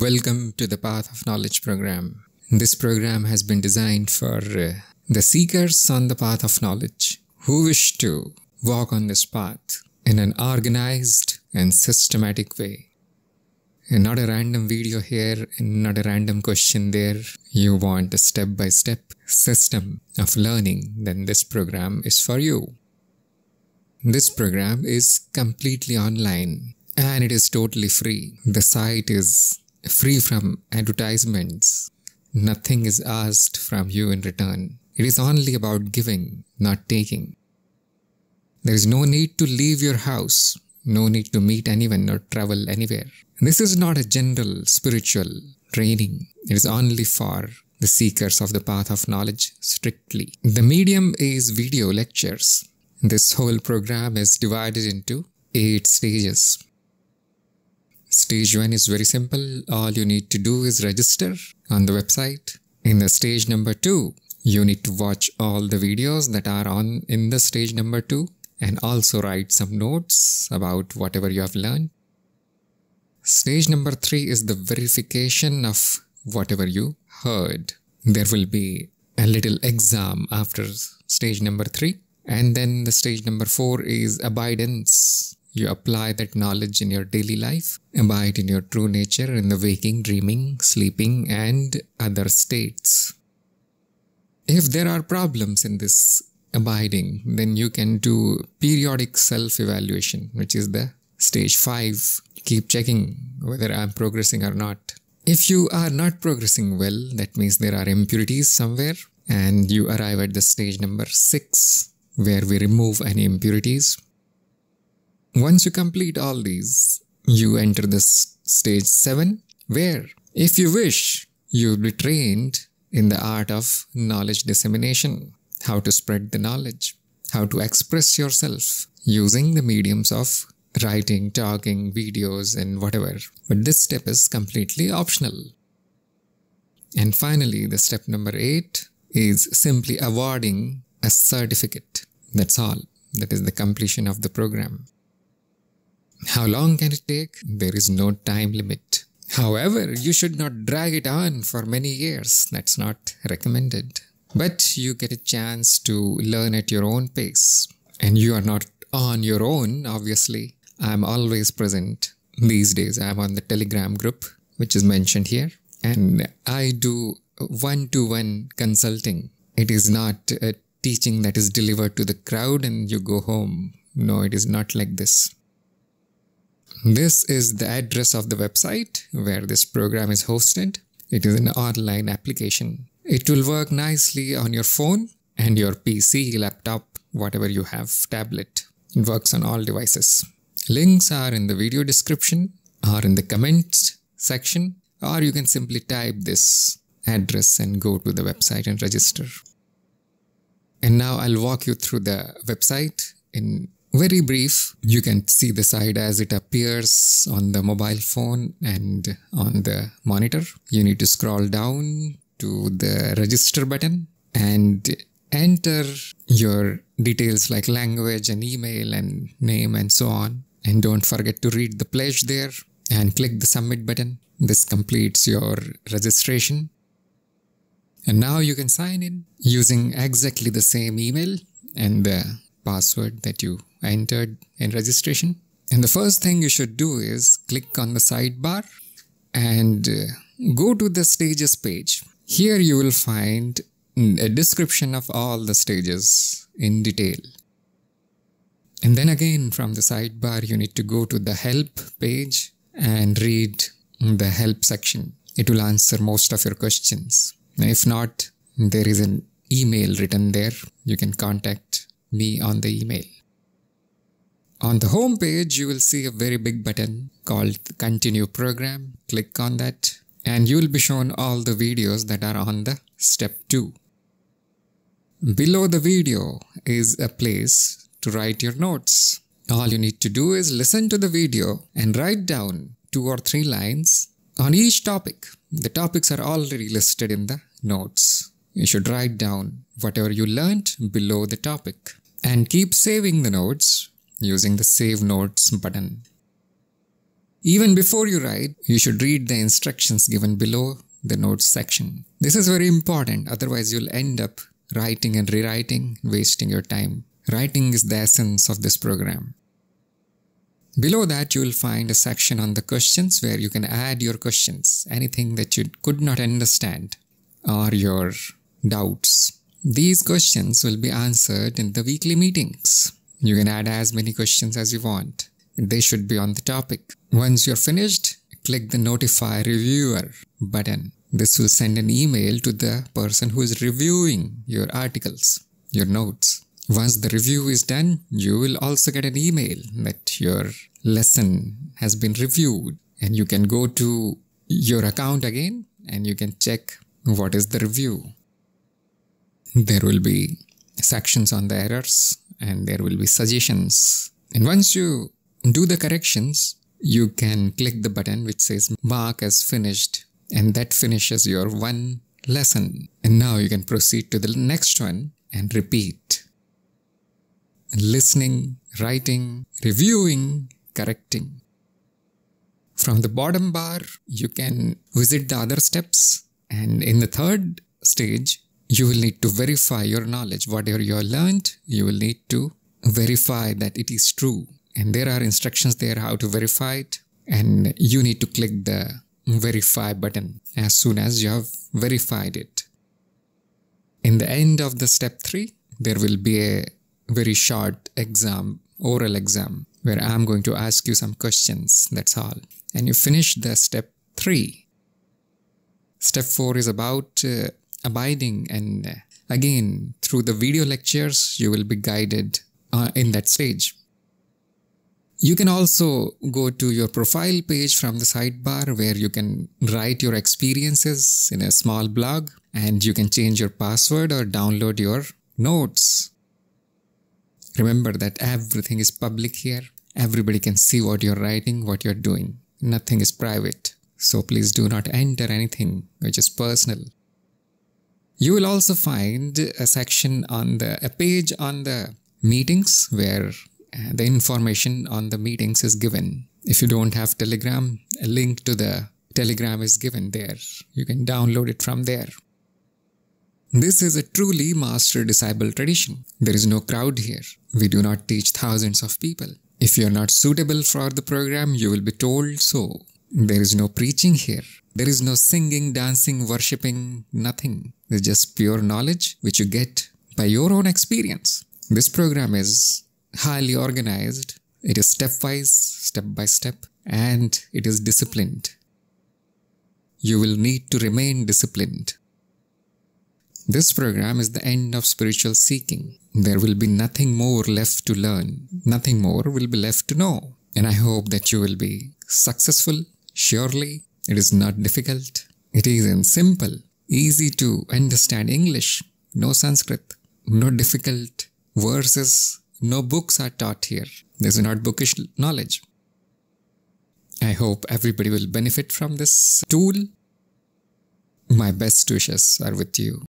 Welcome to the Path of Knowledge program. This program has been designed for uh, the seekers on the path of knowledge who wish to walk on this path in an organized and systematic way. And not a random video here and not a random question there. You want a step by step system of learning, then this program is for you. This program is completely online and it is totally free. The site is free from advertisements. Nothing is asked from you in return. It is only about giving, not taking. There is no need to leave your house, no need to meet anyone or travel anywhere. This is not a general spiritual training, it is only for the seekers of the path of knowledge strictly. The medium is video lectures. This whole program is divided into eight stages. Stage 1 is very simple. All you need to do is register on the website. In the stage number 2, you need to watch all the videos that are on in the stage number 2 and also write some notes about whatever you have learned. Stage number 3 is the verification of whatever you heard. There will be a little exam after stage number 3 and then the stage number 4 is abidance you apply that knowledge in your daily life, abide in your true nature in the waking, dreaming, sleeping, and other states. If there are problems in this abiding, then you can do periodic self evaluation, which is the stage 5. Keep checking whether I'm progressing or not. If you are not progressing well, that means there are impurities somewhere, and you arrive at the stage number 6, where we remove any impurities once you complete all these, you enter the stage 7 where, if you wish, you'll be trained in the art of knowledge dissemination, how to spread the knowledge, how to express yourself using the mediums of writing, talking, videos, and whatever. But this step is completely optional. And finally, the step number eight is simply awarding a certificate. That's all. That is the completion of the program. How long can it take? There is no time limit. However, you should not drag it on for many years. That's not recommended. But you get a chance to learn at your own pace. And you are not on your own, obviously. I'm always present. These days, I'm on the Telegram group, which is mentioned here. And I do one to one consulting. It is not a teaching that is delivered to the crowd and you go home. No, it is not like this. This is the address of the website where this program is hosted. It is an online application. It will work nicely on your phone and your PC, laptop, whatever you have, tablet. It works on all devices. Links are in the video description or in the comments section or you can simply type this address and go to the website and register. And now I'll walk you through the website in very brief. You can see the side as it appears on the mobile phone and on the monitor. You need to scroll down to the register button and enter your details like language and email and name and so on. And don't forget to read the pledge there and click the submit button. This completes your registration. And now you can sign in using exactly the same email and the password that you entered in registration. And the first thing you should do is click on the sidebar and uh, go to the stages page. Here you will find a description of all the stages in detail. And then again from the sidebar you need to go to the help page and read the help section. It will answer most of your questions. If not, there is an email written there. You can contact me on the email. On the home page, you will see a very big button called Continue Program. Click on that and you will be shown all the videos that are on the step 2. Below the video is a place to write your notes. All you need to do is listen to the video and write down two or three lines on each topic. The topics are already listed in the notes. You should write down whatever you learnt below the topic and keep saving the notes using the Save Notes button. Even before you write, you should read the instructions given below the notes section. This is very important, otherwise you'll end up writing and rewriting, wasting your time. Writing is the essence of this program. Below that, you will find a section on the questions where you can add your questions, anything that you could not understand or your doubts. These questions will be answered in the weekly meetings. You can add as many questions as you want. They should be on the topic. Once you're finished, click the notify reviewer button. This will send an email to the person who is reviewing your articles, your notes. Once the review is done, you will also get an email that your lesson has been reviewed and you can go to your account again and you can check what is the review there will be sections on the errors and there will be suggestions. And once you do the corrections, you can click the button which says mark as finished and that finishes your one lesson. And now you can proceed to the next one and repeat. Listening, writing, reviewing, correcting. From the bottom bar, you can visit the other steps and in the third stage, you will need to verify your knowledge. Whatever you have learned, you will need to verify that it is true. And there are instructions there how to verify it. And you need to click the verify button as soon as you have verified it. In the end of the step 3, there will be a very short exam, oral exam, where I'm going to ask you some questions, that's all. And you finish the step 3. Step 4 is about uh, abiding and uh, again through the video lectures you will be guided uh, in that stage. You can also go to your profile page from the sidebar where you can write your experiences in a small blog and you can change your password or download your notes. Remember that everything is public here. Everybody can see what you're writing, what you're doing. Nothing is private. So please do not enter anything which is personal. You will also find a section on the a page on the meetings where uh, the information on the meetings is given. If you don't have Telegram, a link to the Telegram is given there. You can download it from there. This is a truly master disciple tradition. There is no crowd here. We do not teach thousands of people. If you are not suitable for the program, you will be told so. There is no preaching here. There is no singing, dancing, worshipping, nothing. It's just pure knowledge which you get by your own experience. This program is highly organized, it is stepwise, step by step, and it is disciplined. You will need to remain disciplined. This program is the end of spiritual seeking. There will be nothing more left to learn, nothing more will be left to know. And I hope that you will be successful, surely, it is not difficult. It is in simple, easy to understand English, no Sanskrit, no difficult verses, no books are taught here. This is not bookish knowledge. I hope everybody will benefit from this tool. My best wishes are with you.